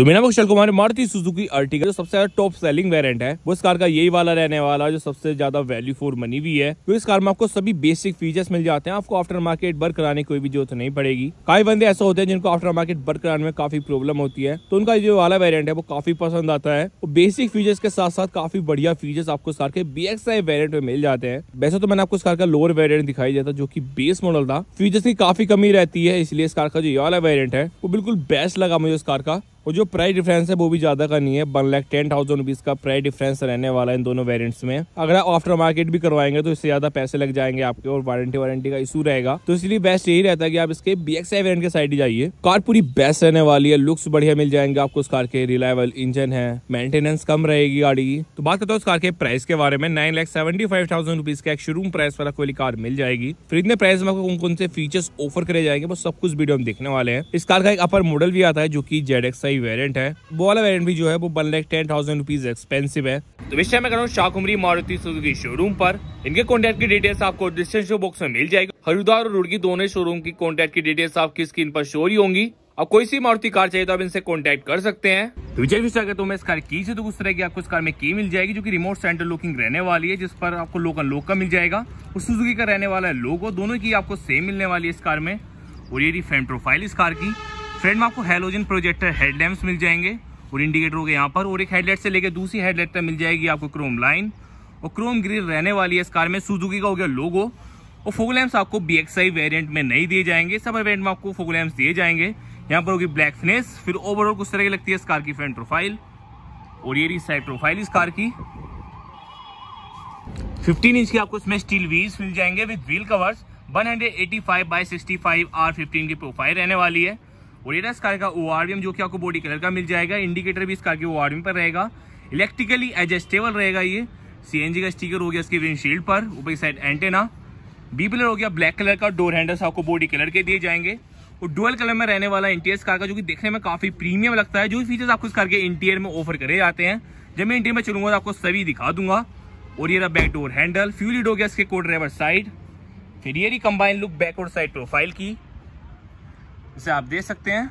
तो मेरा घोषाल को हमारे मारुति सुजुकी अर्टिगा जो सबसे ज्यादा टॉप सेलिंग वेरिएंट है वो इस कार का यही वाला रहने वाला जो सबसे ज्यादा वैल्यू फॉर मनी भी है तो इस कार में आपको सभी बेसिक फीचर्स मिल जाते हैं आपको आफ्टर मार्केट बर्क कराने की कोई भी जरूरत नहीं पड़ेगी कई बंदे ऐसे होते हैं जिनको आफ्टर मार्केट बर्क कराने में काफी प्रॉब्लम होती है तो उनका जो वाला वेरियंट है वो काफी पसंद आता है और बेसिक फीचर्स के साथ साथ काफी बढ़िया फीचर्स आपको इस कार के बी एक्स वेरियंट में मिल जाते हैं वैसे तो मैंने आपको इस कार का लोअर वेरियंट दिखाई देता जो की बेस मॉडल था फीचर्स की काफी कमी रहती है इसलिए इस कार का जो ये वाला वेरियंट है वो बिल्कुल बेस्ट लगा मुझे इस कार का और जो प्राइस डिफरेंस है वो भी ज़्यादा का नहीं है one lakh ten thousand rupees का प्राइस डिफरेंस रहने वाला है इन दोनों वेरिएंट्स में अगर आप आफ्टर मार्केट भी करवाएंगे तो इससे ज़्यादा पैसे लग जाएंगे आपके और वारंटी वारंटी का इशू रहेगा तो इसलिए बेस्ट यही रहता है कि आप इसके बी एक्स के साइड ही जाइए कार पूरी बेस्ट रहने वाली है लुक्स बढ़िया मिल जाएंगे आपको उस कार के रिलायबल इंजन है मेंटेनेंस कम रहेगी गाड़ी की तो बात करता हूँ उस कार के प्राइस के बारे में nine lakh seventy five thousand rupees का एक शोरूम प्राइस वाला कोई कार मिल जाएगी फिर इतने प्राइस में आपको कौन कौन से फीचर्स ऑफर करे जाएंगे वो सब कुछ वीडियो हम देखने वाले हैं इस कार का एक अपर मॉडल भी आता है जो की जेड एक्स का ही वेरियंट है वो वाला वेरियंट भी जो है वो one lakh ten thousand rupees expensive है तो विषय में करूँ शाहकुमरी मारुति सुजुकी शोरूम पर इनके कॉन्टैक्ट की डिटेल्स आपको डिस्क्रिप्शन बॉक्स में मिल जाएगी हरिद्वार और रुड़की दोनों शोरूम की कॉन्टैक्ट की डिटेल्स आपकी स्क्रीन पर शो ही होंगी अब कोई सी मारुति कार चाहिए तो आप इनसे कॉन्टैक्ट कर सकते हैं तो विजय विषय अगर तुम्हें इस कार की से तो उस तरह की आपको इस कार में की मिल जाएगी जो कि रिमोट सेंटर लुकिंग रहने वाली है जिस पर आपको लोकल लोक का मिल जाएगा और सुजुकी का रहने वाला है लोगो दोनों की आपको सेम मिलने वाली है इस कार में और ये रही फैन प्रोफाइल इस कार की फ्रेंड में आपको हेलोजन प्रोजेक्टर हेडलैम्प मिल जाएंगे और इंडिकेटर हो गए यहाँ पर और एक हेडलाइट से लेकर दूसरी हेडलाइट तक मिल जाएगी आपको क्रोम लाइन और क्रोम ग्रिल रहने वाली है इस कार में सुजुकी का हो गया लोगो और फोक लैम्प्स आपको बी एक्स आई वेरियंट में नहीं दिए जाएंगे सब वेरियंट में आपको फोक लैम्प्स दिए जाएंगे यहाँ पर होगी ब्लैक फिनेस फिर ओवरऑल कुछ तरह की लगती है इस कार की फ्रंट प्रोफाइल और ये रही साइड प्रोफाइल इस कार की फिफ्टीन इंच की आपको इसमें स्टील व्हील्स मिल जाएंगे with wheel covers 185 by 65 R 15 की प्रोफाइल रहने वाली है और ये ना इस कार का ओ जो कि आपको बॉडी कलर का मिल जाएगा इंडिकेटर भी इस कार के ओ पर रहेगा इलेक्ट्रिकली एडजस्टेबल रहेगा ये सी का स्टीकर हो गया इसके विंडशील्ड पर ऊपर की साइड एंटेना बी पिलर हो गया ब्लैक कलर का डोर हैंडल्स आपको बॉडी कलर के दिए जाएंगे और डुअल कलर में रहने वाला इंटीरियर कार का जो कि देखने में काफी प्रीमियम लगता है जो फीचर्स आपको इस कार के इंटीरियर में ऑफर करे जाते हैं जब मैं इंटीरियर में चलूंगा तो आपको सभी दिखा दूंगा और ये रहा बैक डोर हैंडल फ्यूलिड हो गया इसके कोड ड्राइवर साइड फिर ये कंबाइन लुक बैक और साइड प्रोफाइल की इसे आप देख सकते हैं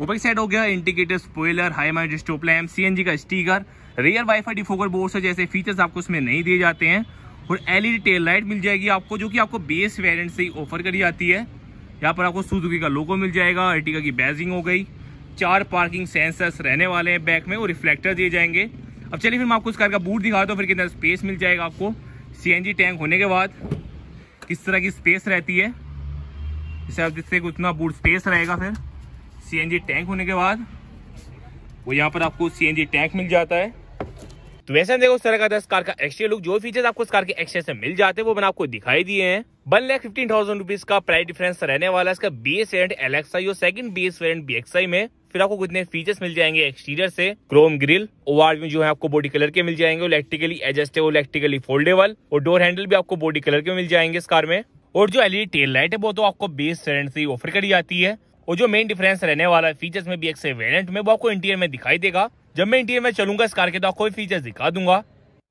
ऊपर की साइड हो गया इंडिकेटर स्पोइलर हाई माइज सी एन सीएनजी का sticker rear wiper defogger board जैसे फीचर्स आपको इसमें नहीं दिए जाते हैं और एलईडी टेल लाइट मिल जाएगी आपको जो कि आपको बेस वेरिएंट से ही ऑफर करी जाती है यहाँ पर आपको सुजुकी का लोगो मिल जाएगा अर्टिका की बैजिंग हो गई चार पार्किंग सेंसर्स रहने वाले हैं बैक में और रिफ्लेक्टर दिए जाएंगे अब चलिए फिर मैं आपको इस कार का बूट दिखा दो फिर कितना स्पेस मिल जाएगा आपको जी टैंक होने के बाद किस तरह की स्पेस रहती है जिससे आप जिससे उतना बूट स्पेस रहेगा फिर सी टैंक होने के बाद वो यहाँ पर आपको सी टैंक मिल जाता है तो वैसे देखो उस तरह का दस कार का एक्स्ट्रा लुक जो फीचर्स आपको इस कार के एक्स्ट्रा से मिल जाते हैं वो मैंने आपको दिखाई दिए हैं one lakh fifteen thousand rupees का प्राइस डिफरेंस रहने वाला है इसका बी एस एंड एलेक्साई और second B S and B में फिर आपको कितने फीचर्स मिल जाएंगे एक्सटीरियर से क्रोम ग्रिल ओवार्ड में जो है आपको बॉडी कलर के मिल जाएंगे इलेक्ट्रिकली एडजस्टेबल इलेक्ट्रिकली फोल्डेबल और डोर हैंडल भी आपको बॉडी कलर के मिल जाएंगे इस कार में और जो एलईडी टेल लाइट है वो तो आपको बेस रेंट से ऑफर करी जाती है और जो मेन डिफरेंस रहने वाला है फीचर्स में भी एक से वेरियंट में वो आपको इंटीरियर में दिखाई देगा जब मैं इंटीरियर में चलूंगा इस कार के तो आपको फीचर्स दिखा दूंगा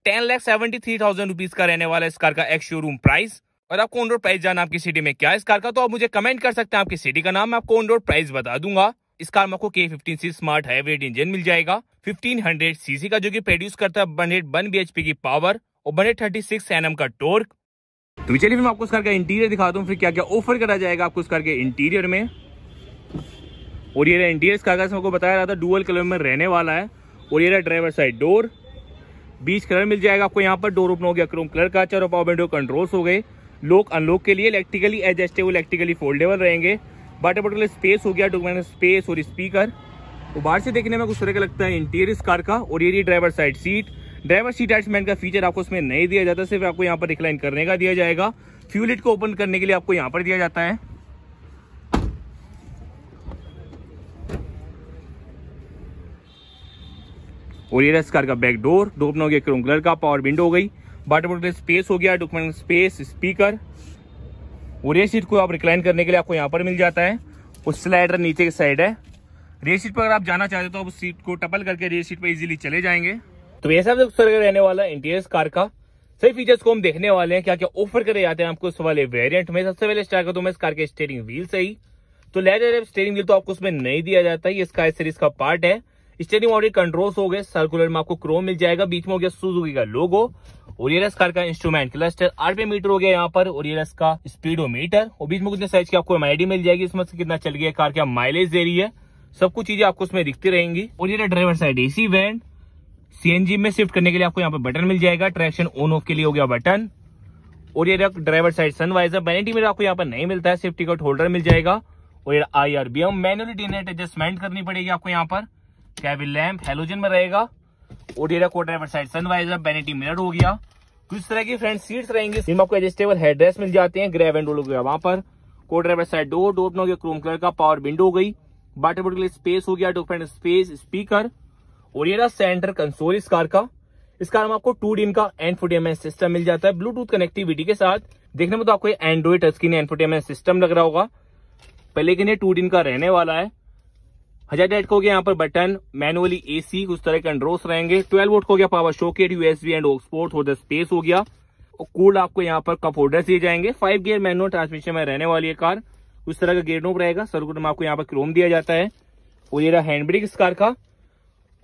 ten lakh seventy three thousand rupees का रहने वाला इस कार का एक्स शोरूम प्राइस और आपको ऑन रोड प्राइस जाना आपकी सिटी में क्या इस कार का तो आप मुझे कमेंट कर सकते हैं आपकी सिटी का नाम मैं आपको ऑन रोड प्राइस बता दूंगा इस कार में आपको K fifteen C smart hybrid engine मिल जाएगा 1500 सीसी का जो कि प्रोड्यूस करता है 101 बीएचपी की पावर और 136 एनएम का टोर्क तो चलिए मैं आपको इस कार का इंटीरियर दिखाता हूँ फिर क्या क्या ऑफर करा जाएगा आपको इस कार के इंटीरियर में और ये इंटीरियर इस कार का आपको बताया रहा था डुअल कलर में रहने वाला है और ये driver side door beige colour मिल जाएगा आपको यहाँ पर डोर ओपन हो गया क्रोम कलर का चारों पावर विंडो कंट्रोल्स हो गए लॉक अनलॉक के लिए इलेक्ट्रिकली एडजस्टेबल इलेक्ट्रिकली फोल्डेबल रहेंगे वाटर बॉटल स्पेस हो गया डोमेन स्पेस और स्पीकर तो बाहर से देखने में कुछ तरह का लगता है इंटीरियर इस कार का और ये driver side seat driver seat adjustment का फीचर आपको उसमें नहीं दिया जाता सिर्फ आपको यहाँ पर रिक्लाइन करने का दिया जाएगा फ्यूल को ओपन करने के लिए आपको यहाँ पर दिया जाता है और ये इस कार का बैक डोर दो अपना हो गया क्रोम कलर का पावर विंडो हो गई बाटर बोटल स्पेस हो गया डॉक्यूमेंट स्पेस स्पीकर और ये सीट को आप रिक्लाइन करने के लिए आपको यहाँ पर मिल जाता है उस स्लाइडर नीचे की साइड है रेस सीट पर अगर आप जाना चाहते हो तो आप उस सीट को टपल करके रेस सीट पर इजीली चले जाएंगे तो ये सब रहने वाला इंटीरियर कार का सही फीचर्स को हम देखने वाले हैं क्या क्या ऑफर करे जाते हैं आपको उस वाले वेरियंट में सबसे पहले स्टार्ट करता हूँ मैं इस कार के स्टेयरिंग व्हील से ही तो लेदर स्टेयरिंग व्हील तो आपको उसमें नहीं दिया जाता ये स्काई सीरीज का पार्ट है स्टेयरिंग ऑडियो कंट्रोल्स हो गए सर्कुलर में आपको क्रोम मिल जाएगा बीच में हो गया सुजुकी का लोगो ओरियरस कार का इंस्ट्रूमेंट क्लस्टर आठ मीटर हो गया यहाँ पर ओरियरस का मीटर और बीच में कुछ साइज की आपको एमआईडी मिल जाएगी इसमें से कितना चल गया कार क्या माइलेज दे रही है सब कुछ चीजें आपको उसमें दिखती रहेंगी और ये ड्राइवर साइड एसी वैन सीएनजी में शिफ्ट करने के लिए आपको यहाँ पर बटन मिल जाएगा ट्रैक्शन ऑन ऑफ के लिए हो गया बटन और ये driver side sun visor vanity meter आपको यहाँ पर नहीं मिलता है सेफ्टी टिकट होल्डर मिल जाएगा और ये I R V M manually adjustment करनी पड़ेगी आपको यहाँ पर कैबिन लैम्प हेलोजन में रहेगा ओडेरा को driver side sun visor vanity mirror हो गया कुछ तो तरह की फ्रंट सीट्स रहेंगे इसमें आपको एडजस्टेबल हेडरेस्ट मिल जाते हैं ग्रेव एंड हो गया वहां पर को ड्राइवर साइड डोर डोर हो गया क्रोम कलर का पावर विंडो हो गई बाटर बोर्ड के लिए स्पेस हो गया डॉक्यूमेंट स्पेस स्पीकर ओडेरा सेंटर कंसोल इस कार का इस कार में आपको टू डीम का एंड सिस्टम मिल जाता है ब्लूटूथ कनेक्टिविटी के साथ देखने में तो आपको Android touch screen end system लग रहा होगा पर लेकिन ये टू डीम का रहने वाला है हजार डेट को गया यहाँ पर बटन मैनुअली एसी उस तरह के अंड्रोस रहेंगे ट्वेल्व वोट को गया power socket USB and aux port holder space हो गया और कूल आपको यहाँ पर कप होल्डर्स दिए जाएंगे फाइव गियर मैनुअल ट्रांसमिशन में रहने वाली है कार उस तरह का गेट नोब रहेगा सर्कुट में आपको यहाँ पर क्रोम दिया जाता है और ये रहा हैंड ब्रेक इस कार का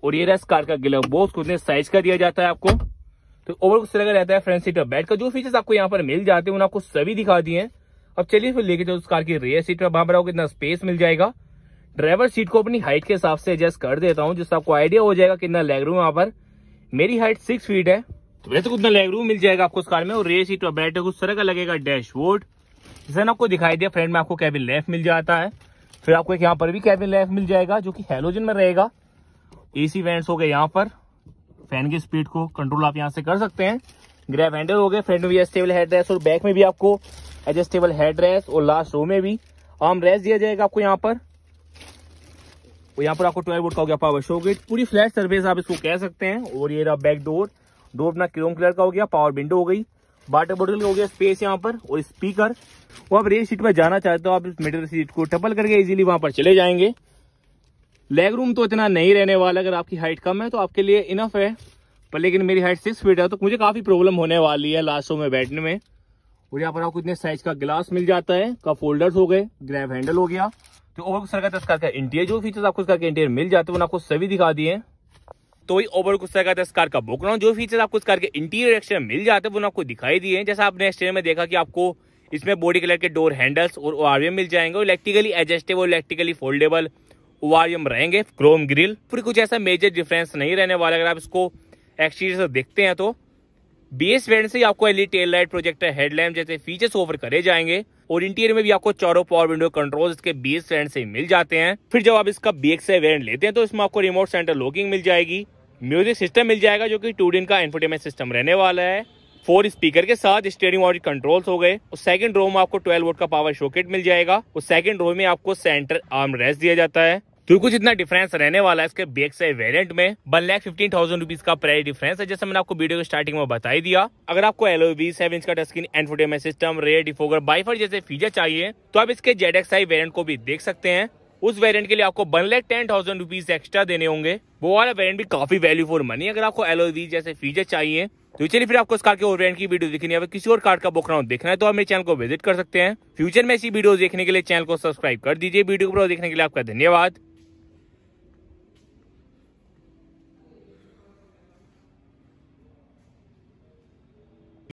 और ये रहा इस कार का ग्लव बॉक्स उतने साइज का दिया जाता है आपको तो ओवर उस तरह का रहता है फ्रंट सीट और बैठ का जो फीचर्स आपको यहाँ पर मिल जाते हैं उन आपको सभी दिखा दिए हैं अब चलिए फिर लेके जाओ उस कार की रेयर सीट पर वहां पर आपको कितना स्पेस मिल जाएगा ड्राइवर सीट को अपनी हाइट के हिसाब से एडजस्ट कर देता हूँ जिससे आपको आइडिया हो जाएगा कितना लेग रूम यहाँ पर मेरी हाइट सिक्स फीट है तो वैसे तो कितना लेग रूम मिल जाएगा आपको उस कार में और रे सीट और बैठे उस तरह का लगेगा डैशबोर्ड जैसे आपको दिखाई दिया फ्रंट में आपको कैबिन लेफ्ट मिल जाता है फिर आपको एक यहाँ पर भी कैबिन लेफ्ट मिल जाएगा जो कि हेलोजन में रहेगा ए सी वेंट्स हो गए यहाँ पर फैन की स्पीड को कंट्रोल आप यहाँ से कर सकते हैं ग्रैप हैंडल हो गए फ्रंट में भी एडजस्टेबल हेड रेस और बैक में भी आपको एडजस्टेबल हेड रेस और लास्ट रो में भी आर्म रेस्ट दिया जाएगा आपको यहाँ पर और यहाँ पर आपको ट्वेल्व वोट का हो गया पावर शो गेट पूरी फ्लैश सर्विस आप इसको कह सकते हैं और ये रहा बैक डोर डोर अपना क्रोम कलर का हो गया पावर विंडो हो गई वाटर बोटल हो गया स्पेस यहाँ पर और स्पीकर और आप रेल सीट पर जाना चाहते हो आप इस मेटल सीट को टपल करके इजीली वहां पर चले जाएंगे लेग रूम तो इतना नहीं रहने वाला अगर आपकी हाइट कम है तो आपके लिए इनफ है पर लेकिन मेरी हाइट सिक्स फीट है तो मुझे काफ़ी प्रॉब्लम होने वाली है लास्टों में बैठने में और यहाँ पर आपको इतने साइज का गिलास मिल जाता है का होल्डर्स हो गए ग्रैब हैंडल हो गया तो ओवर कुछ का का इंटीरियर जो फीचर्स आपको इसका इंटीरियर मिल जाते हैं उन्हें आपको सभी दिखा दिए तो वही ओवर कुछ का इस कार का बुक जो फीचर आपको इस कार के इंटीरियर एक्सटेरियर मिल जाते हैं वो आपको दिखाई दिए जैसा आपने एक्सटेरियर में देखा कि आपको इसमें बॉडी कलर के डोर हैंडल्स और ओ मिल जाएंगे और इलेक्ट्रिकली एडजस्टेबल और इलेक्ट्रिकली फोल्डेबल ओ रहेंगे क्रोम ग्रिल फिर कुछ ऐसा मेजर डिफरेंस नहीं रहने वाला अगर आप इसको एक्सटीरियर से देखते हैं तो बी एस वेरियंट से आपको L tail light projector headlamp जैसे फीचर्स ऑफर करे जाएंगे और इंटीरियर में भी आपको चारों पावर विंडो कंट्रोल के बेस स्टैंड से मिल जाते हैं फिर जब आप इसका बी एक्स वेरियंट लेते हैं तो इसमें आपको रिमोट सेंटर लॉकिंग मिल जाएगी म्यूजिक सिस्टम मिल जाएगा जो कि टू का इन्फोटेमेंट सिस्टम रहने वाला है फोर स्पीकर के साथ स्टेयरिंग और कंट्रोल्स हो गए और सेकंड रो में आपको 12 वोट का पावर शॉकेट मिल जाएगा और सेकंड रो में आपको सेंटर आर्म रेस्ट दिया जाता है तो कुछ इतना डिफरेंस रहने वाला है इसके बेग से वेरियंट में one lakh fifteen thousand rupees का प्राइस डिफरेंस है जैसे मैंने आपको वीडियो के स्टार्टिंग में बताई दिया अगर आपको एलोवी सेवन इंच का touchscreen end system rear defogger wiper जैसे फीचर चाहिए तो आप इसके जेड एक्स आई वेरियंट को भी देख सकते हैं उस वेरियंट के लिए आपको one lakh ten thousand rupees extra देने होंगे वो वाला वेरियंट भी काफी वैल्यू फॉर मनी अगर आपको एलोवी जैसे फीचर चाहिए तो चलिए फिर आपको इस कार के और वेरियंट की वीडियो देखनी है किसी और कार्ड का बुक राउंड देखना है तो आप मेरे चैनल को विजिट कर सकते हैं फ्यूचर में ऐसी वीडियो देखने के लिए चैनल को सब्सक्राइब कर दीजिए वीडियो को देखने के लिए आपका धन्यवाद